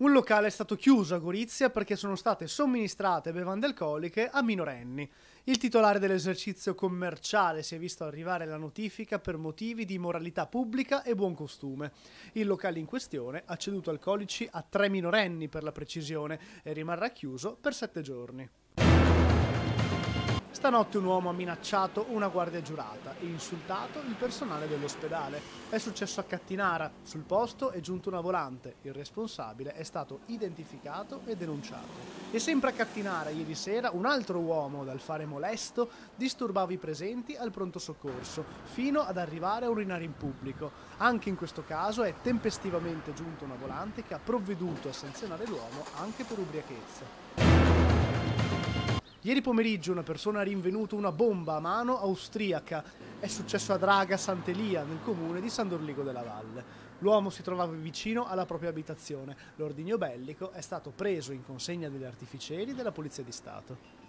Un locale è stato chiuso a Gorizia perché sono state somministrate bevande alcoliche a minorenni. Il titolare dell'esercizio commerciale si è visto arrivare la notifica per motivi di moralità pubblica e buon costume. Il locale in questione ha ceduto alcolici a tre minorenni per la precisione e rimarrà chiuso per sette giorni. Stanotte un uomo ha minacciato una guardia giurata e insultato il personale dell'ospedale. È successo a Cattinara. Sul posto è giunta una volante. Il responsabile è stato identificato e denunciato. E sempre a Cattinara, ieri sera, un altro uomo, dal fare molesto, disturbava i presenti al pronto soccorso, fino ad arrivare a urinare in pubblico. Anche in questo caso è tempestivamente giunta una volante che ha provveduto a sanzionare l'uomo anche per ubriachezza. Ieri pomeriggio una persona ha rinvenuto una bomba a mano austriaca. È successo a Draga Santelia, nel comune di Sandorligo della Valle. L'uomo si trovava vicino alla propria abitazione. L'ordigno bellico è stato preso in consegna degli artificieri della Polizia di Stato.